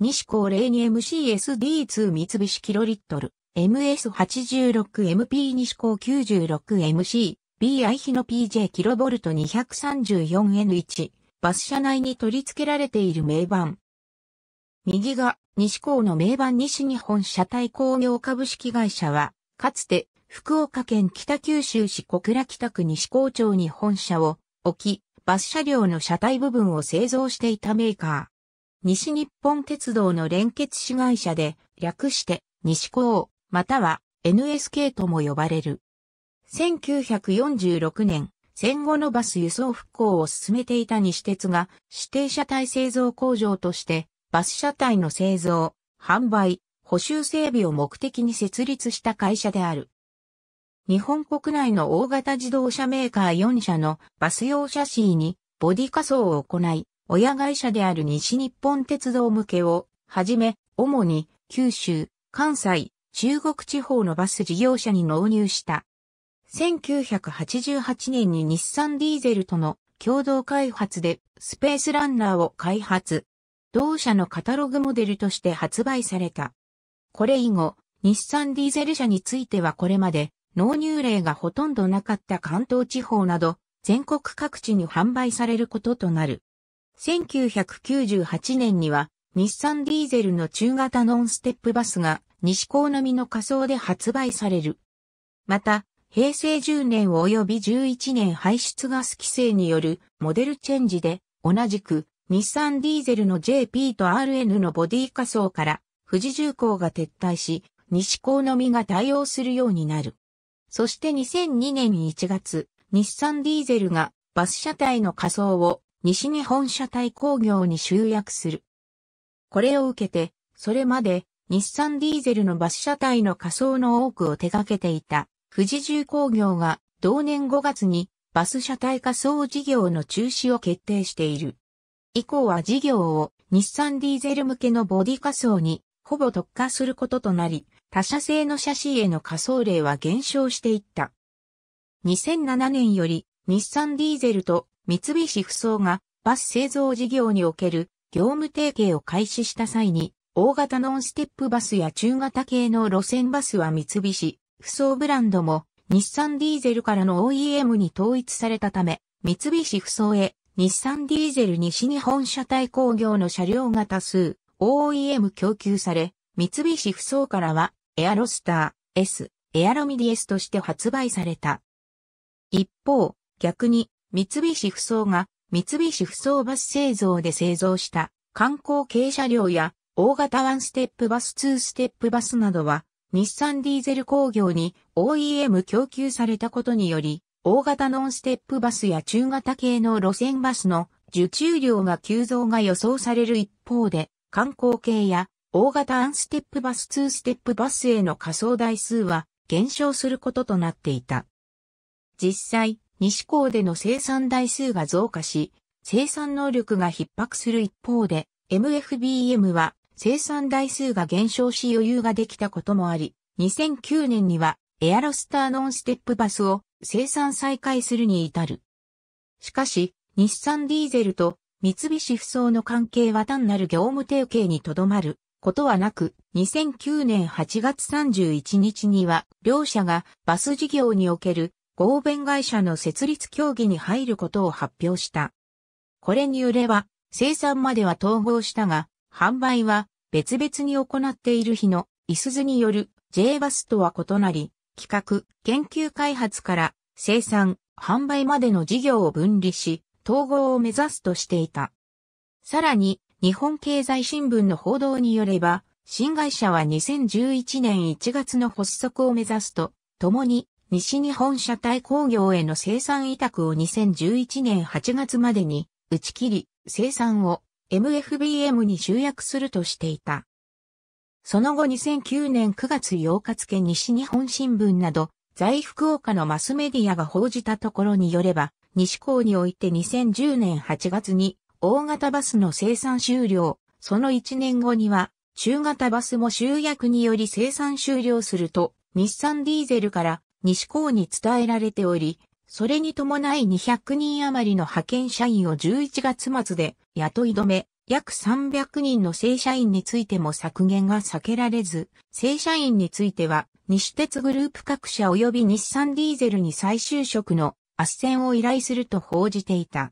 西高0に MCSD2 三菱キロリットル、MS86MP 西高 96MC、BI 比の PJ キロボルト 234N1、バス車内に取り付けられている名板。右が西高の名板西日本車体工業株式会社は、かつて福岡県北九州市小倉北区西高町に本社を置き、バス車両の車体部分を製造していたメーカー。西日本鉄道の連結子会社で、略して西高、または NSK とも呼ばれる。1946年、戦後のバス輸送復興を進めていた西鉄が指定車体製造工場としてバス車体の製造、販売、補修整備を目的に設立した会社である。日本国内の大型自動車メーカー4社のバス用車 C にボディ仮装を行い、親会社である西日本鉄道向けを、はじめ、主に九州、関西、中国地方のバス事業者に納入した。1988年に日産ディーゼルとの共同開発でスペースランナーを開発。同社のカタログモデルとして発売された。これ以後、日産ディーゼル車についてはこれまで納入例がほとんどなかった関東地方など全国各地に販売されることとなる。1998年には日産ディーゼルの中型ノンステップバスが西高並みの仮想で発売される。また、平成10年及び11年排出ガス規制によるモデルチェンジで、同じく日産ディーゼルの JP と RN のボディ仮想から富士重工が撤退し、西高のみが対応するようになる。そして2002年1月、日産ディーゼルがバス車体の仮想を西日本車体工業に集約する。これを受けて、それまで日産ディーゼルのバス車体の仮想の多くを手掛けていた富士重工業が同年5月にバス車体仮想事業の中止を決定している。以降は事業を日産ディーゼル向けのボディ仮想にほぼ特化することとなり、他社製の車種への仮想例は減少していった。2007年より日産ディーゼルと三菱不走がバス製造事業における業務提携を開始した際に、大型ノンステップバスや中型系の路線バスは三菱、不走ブランドも日産ディーゼルからの OEM に統一されたため、三菱不走へ日産ディーゼル西日本車体工業の車両が多数 OEM 供給され、三菱不走からはエアロスター S、エアロミディ S として発売された。一方、逆に三菱不走が三菱不走バス製造で製造した観光軽車両や大型ワンステップバスツーステップバスなどは日産ディーゼル工業に OEM 供給されたことにより大型ノンステップバスや中型系の路線バスの受注量が急増が予想される一方で観光系や大型アンステップバスツーステップバスへの仮想台数は減少することとなっていた。実際、西港での生産台数が増加し、生産能力が逼迫する一方で、MFBM は生産台数が減少し余裕ができたこともあり、2009年にはエアロスターノンステップバスを生産再開するに至る。しかし、日産ディーゼルと三菱不走の関係は単なる業務提携にとどまることはなく、2009年8月31日には、両社がバス事業における合弁会社の設立協議に入ることを発表した。これによれば、生産までは統合したが、販売は別々に行っている日の、いすずによる J バスとは異なり、企画、研究開発から生産、販売までの事業を分離し、統合を目指すとしていた。さらに、日本経済新聞の報道によれば、新会社は2011年1月の発足を目指すと、共に西日本車体工業への生産委託を2011年8月までに打ち切り、生産を MFBM に集約するとしていた。その後2009年9月8日付西日本新聞など、在福岡のマスメディアが報じたところによれば、西港において2010年8月に大型バスの生産終了、その1年後には中型バスも集約により生産終了すると、日産ディーゼルから西港に伝えられており、それに伴い200人余りの派遣社員を11月末で雇い止め、約300人の正社員についても削減が避けられず、正社員については、西鉄グループ各社及び日産ディーゼルに再就職の斡旋を依頼すると報じていた。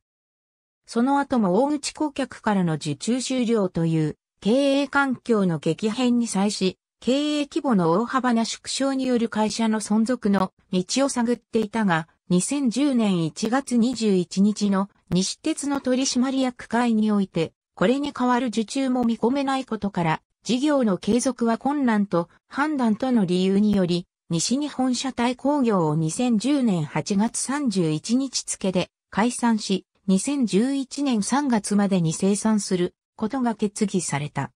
その後も大口顧客からの受注終了という経営環境の激変に際し、経営規模の大幅な縮小による会社の存続の道を探っていたが、2010年1月21日の西鉄の取締役会において、これに代わる受注も見込めないことから、事業の継続は困難と判断との理由により、西日本社体工業を2010年8月31日付で解散し、2011年3月までに生産することが決議された。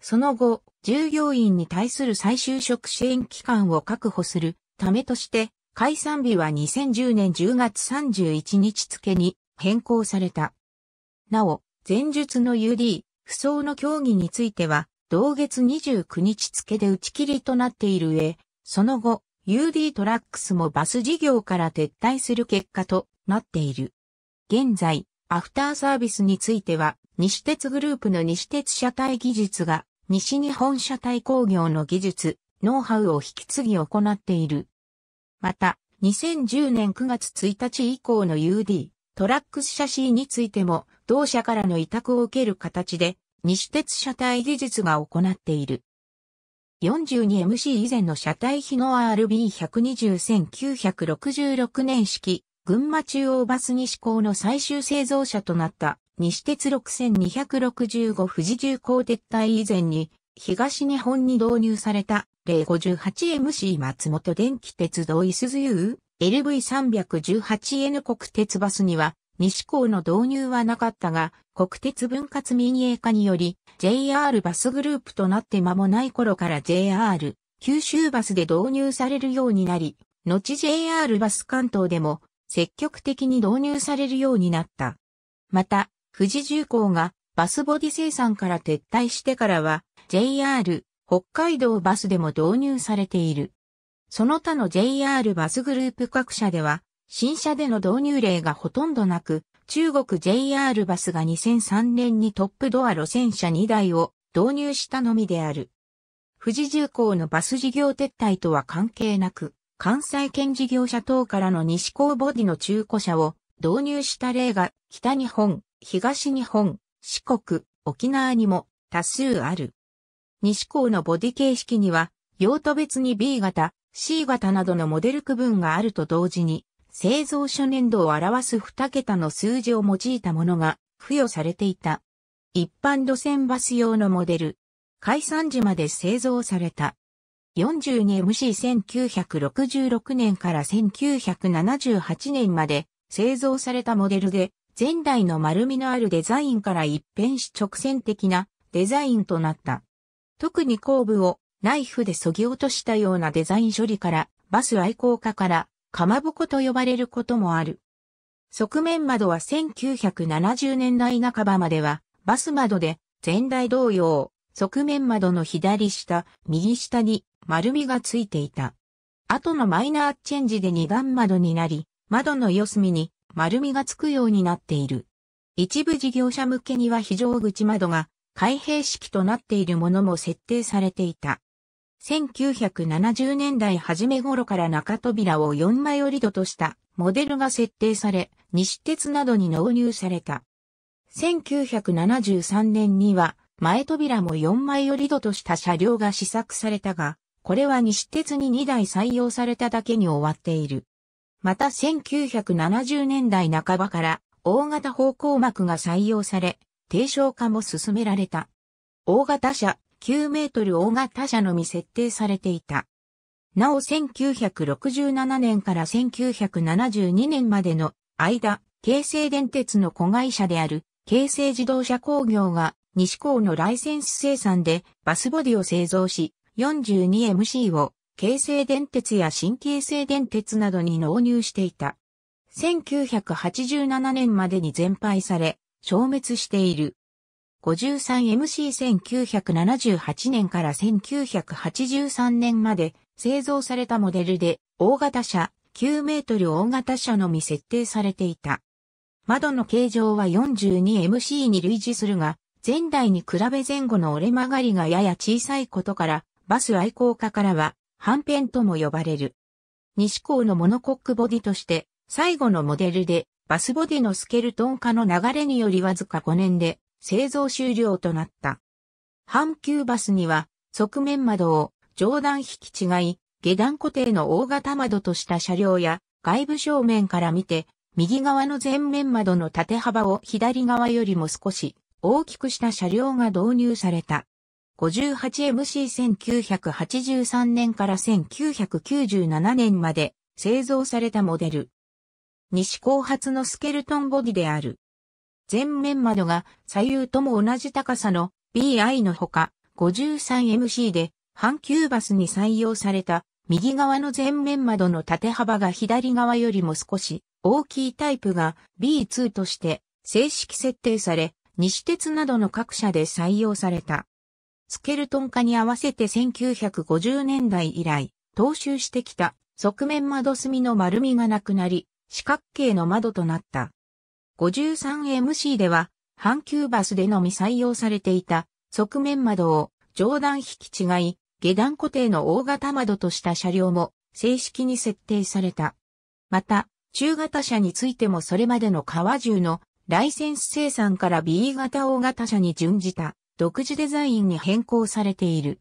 その後、従業員に対する再就職支援期間を確保するためとして、解散日は2010年10月31日付に変更された。なお、前述の UD、不相の協議については、同月29日付で打ち切りとなっている上、その後、UD トラックスもバス事業から撤退する結果となっている。現在、アフターサービスについては、西鉄グループの西鉄車体技術が西日本車体工業の技術、ノウハウを引き継ぎ行っている。また、2010年9月1日以降の UD、トラックス車 C についても、同社からの委託を受ける形で、西鉄車体技術が行っている。42MC 以前の車体比の RB120-1966 年式、群馬中央バス西港の最終製造車となった西鉄6265富士重工撤退以前に、東日本に導入された、例 58MC 松本電気鉄道いすず U、LV318N 国鉄バスには、西港の導入はなかったが、国鉄分割民営化により、JR バスグループとなって間もない頃から JR、九州バスで導入されるようになり、後 JR バス関東でも積極的に導入されるようになった。また、富士重工がバスボディ生産から撤退してからは JR 北海道バスでも導入されている。その他の JR バスグループ各社では新車での導入例がほとんどなく、中国 JR バスが2003年にトップドア路線車2台を導入したのみである。富士重工のバス事業撤退とは関係なく、関西圏事業者等からの西高ボディの中古車を導入した例が北日本、東日本、四国、沖縄にも多数ある。西港のボディ形式には、用途別に B 型、C 型などのモデル区分があると同時に、製造初年度を表す2桁の数字を用いたものが付与されていた。一般路線バス用のモデル。解散時まで製造された。42MC1966 年から1978年まで製造されたモデルで前代の丸みのあるデザインから一変し直線的なデザインとなった。特に後部をナイフで削ぎ落としたようなデザイン処理からバス愛好家からかまぼこと呼ばれることもある。側面窓は1970年代半ばまではバス窓で前代同様、側面窓の左下、右下に丸みがついていた。後のマイナーチェンジで二段窓になり、窓の四隅に丸みがつくようになっている。一部事業者向けには非常口窓が開閉式となっているものも設定されていた。1970年代初め頃から中扉を4枚折り戸としたモデルが設定され、西鉄などに納入された。1973年には前扉も4枚折り戸とした車両が試作されたが、これは西鉄に2台採用されただけに終わっている。また1970年代半ばから大型方向膜が採用され、低床化も進められた。大型車、9メートル大型車のみ設定されていた。なお1967年から1972年までの間、京成電鉄の子会社である京成自動車工業が西港のライセンス生産でバスボディを製造し 42MC を京成電鉄や新京成電鉄などに納入していた。1987年までに全廃され、消滅している。53MC1978 年から1983年まで製造されたモデルで大型車9メートル大型車のみ設定されていた。窓の形状は 42MC に類似するが、前代に比べ前後の折れ曲がりがやや小さいことから、バス愛好家からはハンペンとも呼ばれる。西港のモノコックボディとして、最後のモデルで、バスボディのスケルトン化の流れによりわずか5年で、製造終了となった。阪急バスには、側面窓を上段引き違い、下段固定の大型窓とした車両や、外部正面から見て、右側の前面窓の縦幅を左側よりも少し大きくした車両が導入された。58MC1983 年から1997年まで製造されたモデル。西後発のスケルトンボディである。前面窓が左右とも同じ高さの BI のほか 53MC で阪急バスに採用された右側の前面窓の縦幅が左側よりも少し大きいタイプが B2 として正式設定され、西鉄などの各社で採用された。スケルトン化に合わせて1950年代以来、踏襲してきた側面窓隅の丸みがなくなり、四角形の窓となった。53MC では、阪急バスでのみ採用されていた側面窓を上段引き違い、下段固定の大型窓とした車両も正式に設定された。また、中型車についてもそれまでの川中のライセンス生産から B 型大型車に準じた独自デザインに変更されている。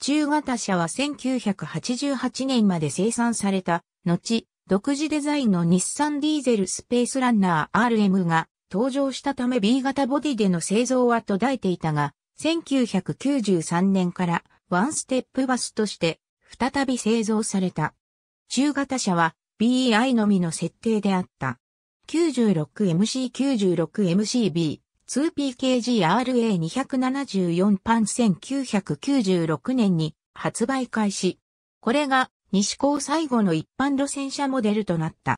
中型車は1988年まで生産された、後、独自デザインの日産ディーゼルスペースランナー RM が登場したため B 型ボディでの製造は途絶えていたが、1993年からワンステップバスとして再び製造された。中型車は BEI のみの設定であった。96MC96MCB 2PKGRA274 パン1996年に発売開始。これが西高最後の一般路線車モデルとなった。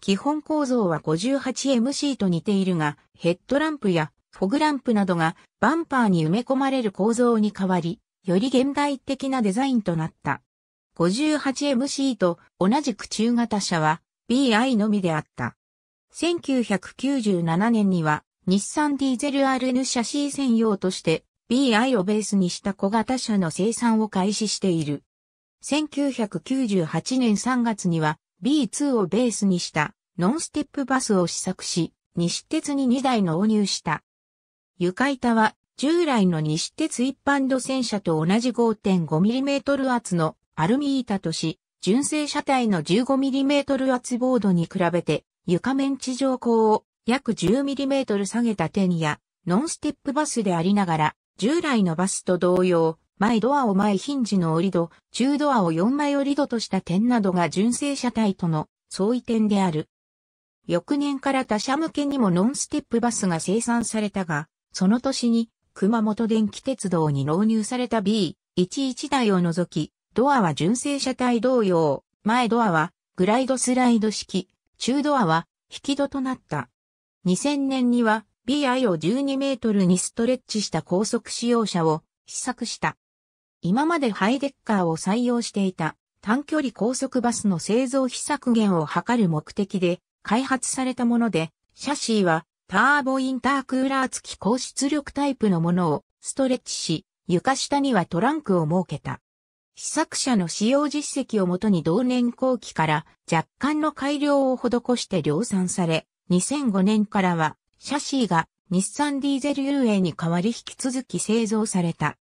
基本構造は 58MC と似ているが、ヘッドランプやフォグランプなどがバンパーに埋め込まれる構造に変わり、より現代的なデザインとなった。58MC と同じく中型車は BI のみであった。1997年には日産ディーゼル RN シャシー専用として BI をベースにした小型車の生産を開始している。1998年3月には B2 をベースにしたノンステップバスを試作し、西鉄に2台納入した。床板は従来の西鉄一般路線車と同じ 5.5mm 厚のアルミ板とし、純正車体の 15mm 厚ボードに比べて床面地上高を約 10mm 下げた点や、ノンステップバスでありながら、従来のバスと同様、前ドアを前ヒンジの折り戸、中ドアを4枚折り戸とした点などが純正車体との相違点である。翌年から他社向けにもノンステップバスが生産されたが、その年に熊本電気鉄道に納入された B11 台を除き、ドアは純正車体同様、前ドアはグライドスライド式、中ドアは引き戸となった。2000年には BI を12メートルにストレッチした高速使用車を試作した。今までハイデッカーを採用していた短距離高速バスの製造費削減を図る目的で開発されたもので、シャシーはターボインタークーラー付き高出力タイプのものをストレッチし、床下にはトランクを設けた。試作車の使用実績をもとに同年後期から若干の改良を施して量産され、2005年からは、シャシーが日産ディーゼル UA に代わり引き続き製造された。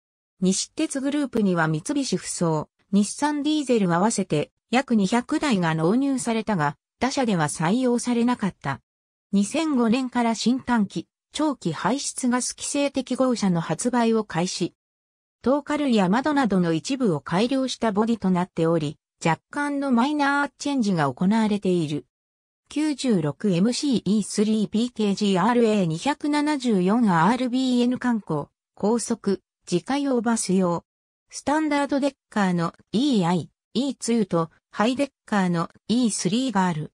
西鉄グループには三菱不走、日産ディーゼル合わせて約200台が納入されたが、他社では採用されなかった。2005年から新短期、長期排出ガス規制適合車の発売を開始。トーカルや窓などの一部を改良したボディとなっており、若干のマイナーチェンジが行われている。96MCE3PKGRA274RBN 観光、高速、自家用バス用。スタンダードデッカーの EI、E2 とハイデッカーの E3 がある。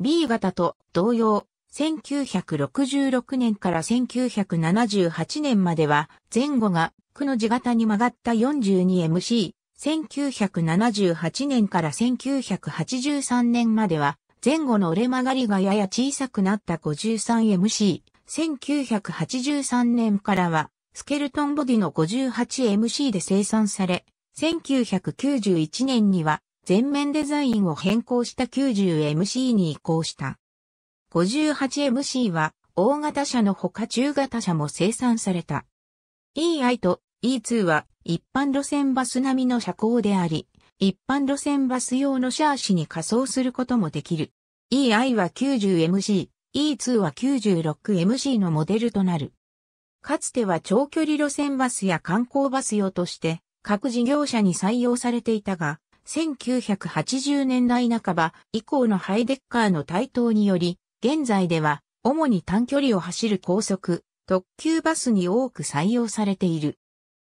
B 型と同様、1966年から1978年までは前後が区の字型に曲がった 42MC、1978年から1983年までは前後の折れ曲がりがやや小さくなった 53MC。1983年からは、スケルトンボディの 58MC で生産され、1991年には全面デザインを変更した 90MC に移行した。58MC は大型車のほか中型車も生産された。EI と E2 は一般路線バス並みの車高であり、一般路線バス用のシャーシに仮装することもできる。EI は 90MC、E2 は 96MC のモデルとなる。かつては長距離路線バスや観光バス用として各事業者に採用されていたが、1980年代半ば以降のハイデッカーの台頭により、現在では主に短距離を走る高速、特急バスに多く採用されている。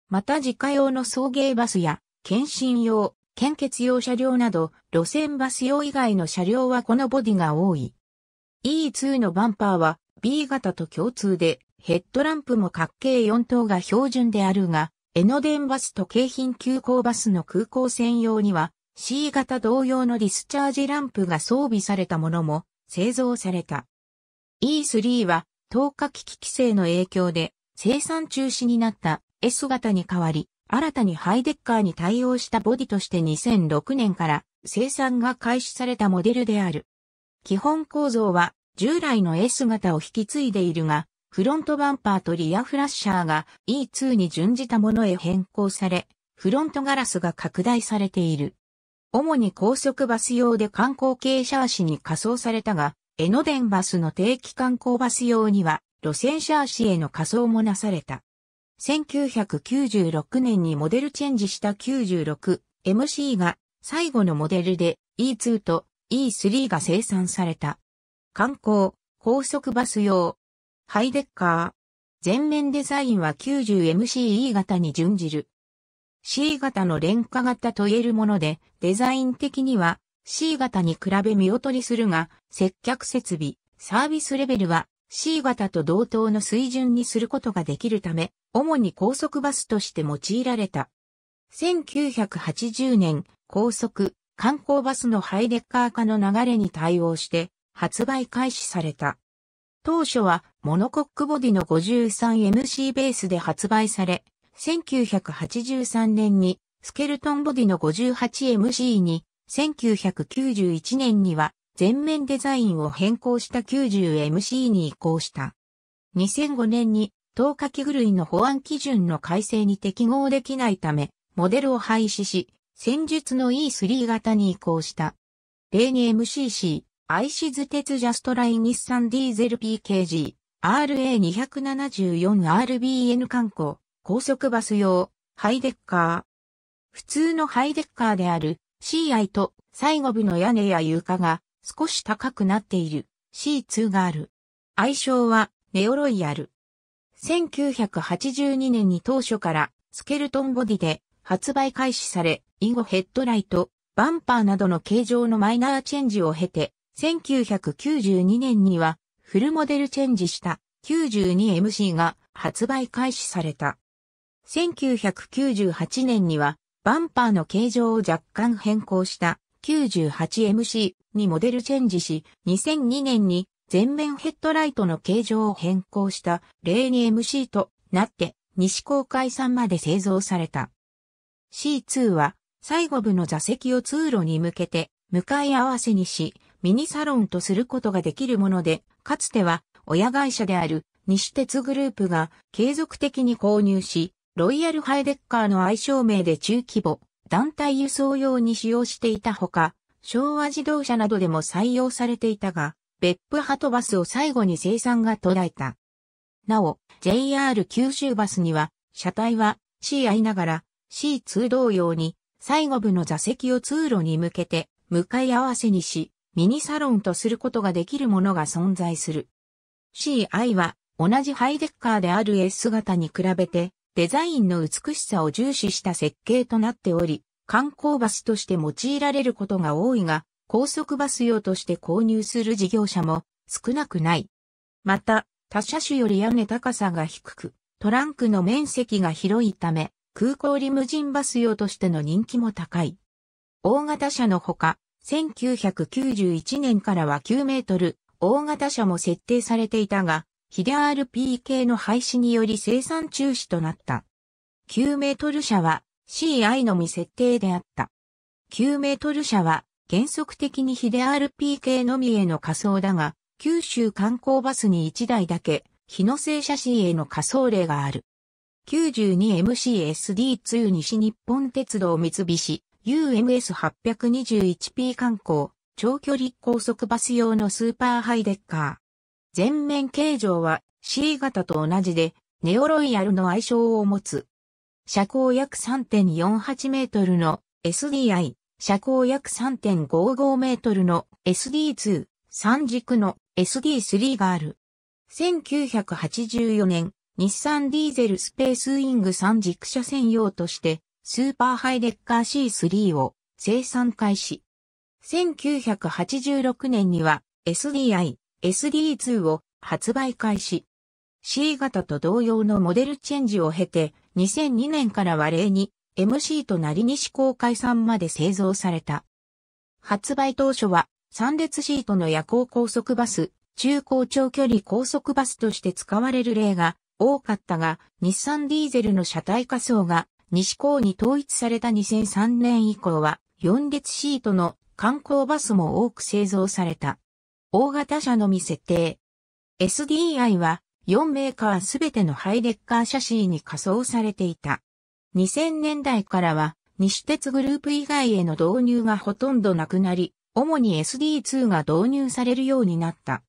また自家用の送迎バスや検診用、献血用車両など、路線バス用以外の車両はこのボディが多い。E2 のバンパーは B 型と共通で、ヘッドランプも角形4等が標準であるが、江ノ電バスと京浜急行バスの空港専用には C 型同様のディスチャージランプが装備されたものも製造された。E3 は投下機器規制の影響で生産中止になった S 型に代わり新たにハイデッカーに対応したボディとして2006年から生産が開始されたモデルである。基本構造は従来の S 型を引き継いでいるが、フロントバンパーとリアフラッシャーが E2 に準じたものへ変更され、フロントガラスが拡大されている。主に高速バス用で観光系シャーシに仮装されたが、江ノ電バスの定期観光バス用には路線シャーシへの仮装もなされた。1996年にモデルチェンジした 96MC が最後のモデルで E2 と E3 が生産された。観光、高速バス用、ハイデッカー。全面デザインは 90MCE 型に準じる。C 型の廉価型と言えるもので、デザイン的には C 型に比べ見劣りするが、接客設備、サービスレベルは C 型と同等の水準にすることができるため、主に高速バスとして用いられた。1980年、高速、観光バスのハイデッカー化の流れに対応して発売開始された。当初はモノコックボディの 53MC ベースで発売され、1983年にスケルトンボディの 58MC に、1991年には全面デザインを変更した 90MC に移行した。2005年に投下器具類の保安基準の改正に適合できないため、モデルを廃止し、戦術の E3 型に移行した。例に MCC、アイシズ鉄ジャストライン日産ディーゼル PKG、RA274RBN 観光、高速バス用、ハイデッカー。普通のハイデッカーである CI と最後部の屋根や床が少し高くなっている C2 がある。愛称はネオロイヤル。1982年に当初からスケルトンボディで発売開始され、以後ヘッドライト、バンパーなどの形状のマイナーチェンジを経て、1992年にはフルモデルチェンジした 92MC が発売開始された。1998年にはバンパーの形状を若干変更した 98MC にモデルチェンジし、2002年に前面ヘッドライトの形状を変更した例に MC となって西公開さんまで製造された。C2 は最後部の座席を通路に向けて向かい合わせにし、ミニサロンとすることができるもので、かつては親会社である西鉄グループが継続的に購入し、ロイヤルハイデッカーの愛称名で中規模、団体輸送用に使用していたほか、昭和自動車などでも採用されていたが、別府ハトバスを最後に生産が途絶えた。なお、JR 九州バスには、車体は CI ながら C2 同様に、最後部の座席を通路に向けて、向かい合わせにし、ミニサロンとすることができるものが存在する。CI は、同じハイデッカーである S 型に比べて、デザインの美しさを重視した設計となっており、観光バスとして用いられることが多いが、高速バス用として購入する事業者も少なくない。また、他車種より屋根高さが低く、トランクの面積が広いため、空港リムジンバス用としての人気も高い。大型車のほか、1991年からは9メートル、大型車も設定されていたが、ヒデ RP 系の廃止により生産中止となった。9メートル車は CI のみ設定であった。9メートル車は原則的にヒデ RPK のみへの仮装だが、九州観光バスに1台だけ、日野製車 C への仮装例がある。92MCSD2 西日本鉄道三菱 UMS821P 観光長距離高速バス用のスーパーハイデッカー。全面形状は C 型と同じでネオロイヤルの愛称を持つ。車高約3.48メートルの SDI 車高約3.55メートルの SD2、三軸の SD3 がある。1984年、日産ディーゼルスペースウィング三軸車専用として、スーパーハイレッカー C3 を生産開始。1986年には SDI、SD2 を発売開始。C 型と同様のモデルチェンジを経て、2002年からは例に MC となり西公開産まで製造された。発売当初は、三列シートの夜行高速バス、中高長距離高速バスとして使われる例が多かったが、日産ディーゼルの車体仮想が西高に統一された2003年以降は、4列シートの観光バスも多く製造された。大型車のみ設定。SDI は4メーカーすべてのハイデッカー写真に仮装されていた。2000年代からは、西鉄グループ以外への導入がほとんどなくなり、主に SD2 が導入されるようになった。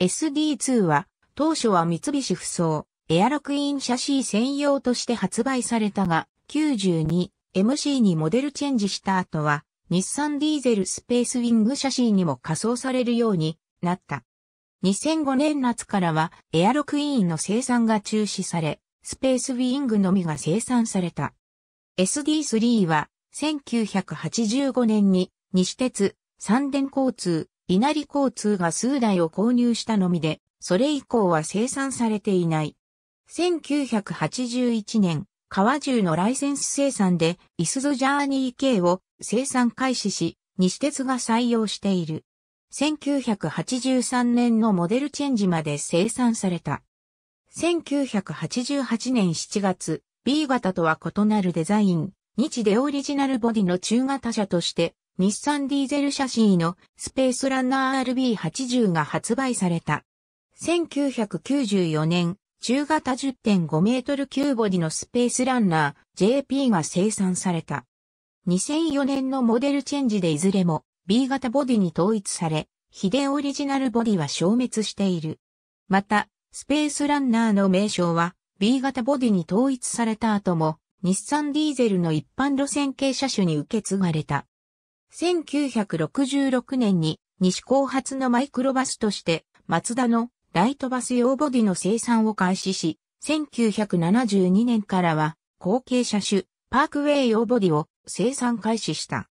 SD2 は、当初は三菱不走、エアロクイーンシャシー専用として発売されたが、92MC にモデルチェンジした後は、日産ディーゼルスペースウィングシャシーにも仮装されるようになった。2005年夏からはエアロクイーンの生産が中止され、スペースウィングのみが生産された。SD3 は1985年に西鉄、三電交通、稲荷交通が数台を購入したのみで、それ以降は生産されていない。1981年、川中のライセンス生産で、イスゾジャーニー K を生産開始し、西鉄が採用している。1983年のモデルチェンジまで生産された。1988年7月、B 型とは異なるデザイン、日でオリジナルボディの中型車として、日産ディーゼル写真シーのスペースランナー RB80 が発売された。1994年、中型10.5メートル級ボディのスペースランナー JP が生産された。2004年のモデルチェンジでいずれも B 型ボディに統一され、非デオリジナルボディは消滅している。また、スペースランナーの名称は B 型ボディに統一された後も日産ディーゼルの一般路線系車種に受け継がれた。1966年に西高発のマイクロバスとしてマツダのライトバス用ボディの生産を開始し、1972年からは後継車種パークウェイ用ボディを生産開始した。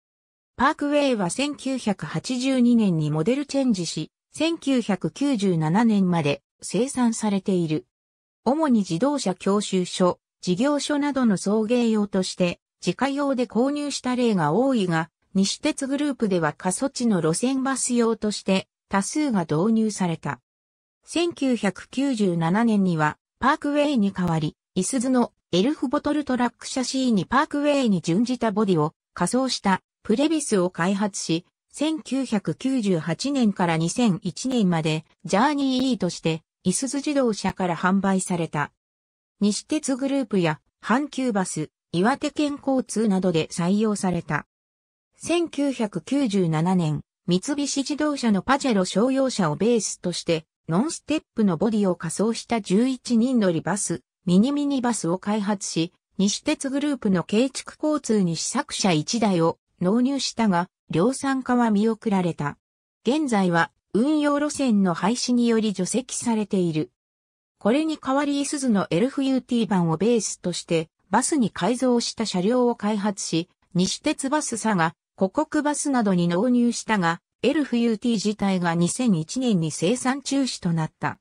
パークウェイは1982年にモデルチェンジし、1997年まで生産されている。主に自動車教習所、事業所などの送迎用として、自家用で購入した例が多いが、西鉄グループでは過疎地の路線バス用として多数が導入された。1997年にはパークウェイに代わり、イスズのエルフボトルトラックシャシーにパークウェイに準じたボディを仮装したプレビスを開発し、1998年から2001年までジャーニー E としていすゞ自動車から販売された。西鉄グループや阪急バス、岩手県交通などで採用された。1997年、三菱自動車のパジェロ商用車をベースとして、ノンステップのボディを仮装した11人乗りバス、ミニミニバスを開発し、西鉄グループの建築交通に試作車1台を納入したが、量産化は見送られた。現在は運用路線の廃止により除籍されている。これに代わり鈴のズのフ u t 版をベースとしてバスに改造した車両を開発し、西鉄バス佐賀、古国バスなどに納入したが、エルフ u t 自体が2001年に生産中止となった。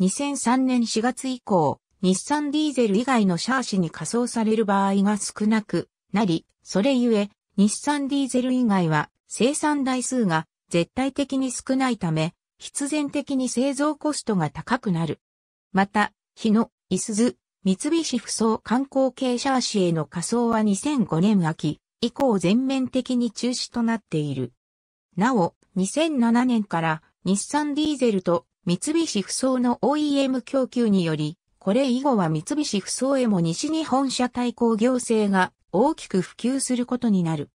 2003年4月以降、日産ディーゼル以外のシャーシに仮装される場合が少なくなり、それゆえ、日産ディーゼル以外は生産台数が絶対的に少ないため、必然的に製造コストが高くなる。また、日野、伊鈴、三菱不走観光系シャーシへの仮装は2005年秋以降全面的に中止となっている。なお、2007年から日産ディーゼルと三菱不走の OEM 供給により、これ以後は三菱不走へも西日本車対抗行政が大きく普及することになる。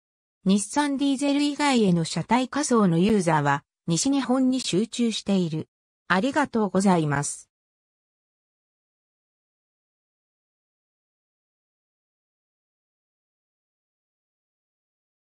日産ディーゼル以外への車体仮想のユーザーは西日本に集中している。ありがとうございます。